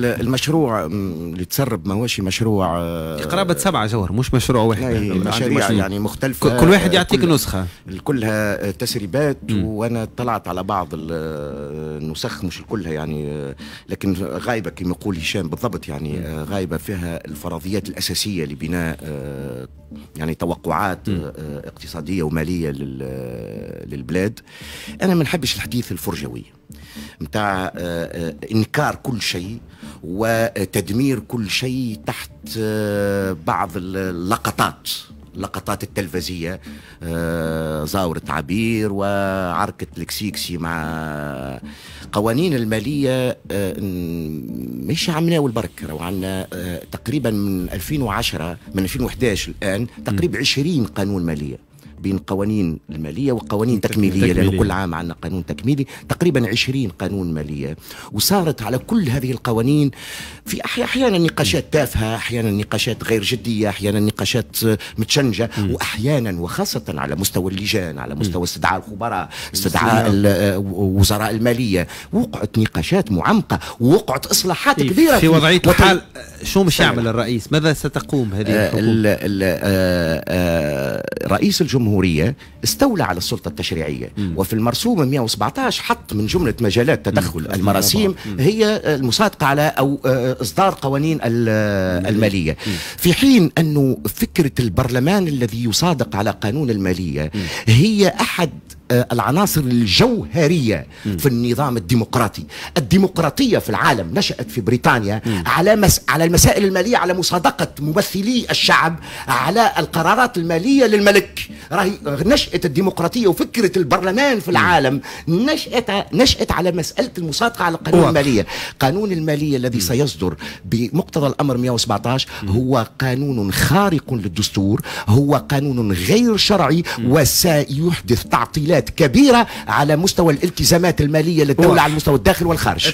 المشروع اللي تسرب ما هوش مشروع آه، قرابة سبعة جوهر مش مشروع واحد مشاريع يعني مختلفة كل واحد يعطيك كل نسخة كلها تسريبات م. وانا طلعت على بعض النسخ آه، مش كلها يعني آه، لكن غايبة كما يقول هشام بالضبط يعني غايبة فيها الفرضيات الأساسية لبناء يعني توقعات م. اقتصادية ومالية للبلاد أنا ما نحبش الحديث الفرجوي نتاع آه، آه، انكار كل شيء وتدمير كل شيء تحت آه، بعض اللقطات اللقطات التلفزيه زاورة عبير وعركه الكسيكسي مع قوانين الماليه مش عملنا والبرك وعنا تقريبا من 2010 من 2011 الان تقريبا 20 قانون ماليه بين قوانين الماليه وقوانين تكميليه, تكميلية. لانه كل عام عندنا قانون تكميلي تقريبا 20 قانون ماليه وصارت على كل هذه القوانين في احيانا نقاشات تافهه احيانا نقاشات غير جديه احيانا نقاشات متشنجه واحيانا وخاصه على مستوى اللجان على مستوى استدعاء الخبراء استدعاء آه، وزراء الماليه وقعت نقاشات معمقه ووقعت اصلاحات إيه، كبيره في وضعيه وطل... الحال شو مش يعمل الرئيس ماذا ستقوم هذه آه، الحكومه آه، رئيس الجمهوريه الجمهورية استولى على السلطة التشريعية م. وفي المرسوم 117 حط من جملة مجالات تدخل م. المراسيم م. هي المصادقة على أو آه، إصدار قوانين آه، المالية م. في حين أنه فكرة البرلمان الذي يصادق على قانون المالية م. هي أحد آه، العناصر الجوهرية م. في النظام الديمقراطي الديمقراطية في العالم نشأت في بريطانيا على مس... على المسائل المالية على مصادقة ممثلي الشعب على القرارات المالية للملك راهي نشأت الديمقراطية وفكرة البرلمان في العالم نشأت نشأت على مسألة المصادقة على القانون المالية قانون المالية الذي سيصدر بمقتضى الأمر 117 هو قانون خارق للدستور هو قانون غير شرعي وسيحدث تعطيلات كبيرة على مستوى الالتزامات المالية للدولة على المستوى الداخل والخارج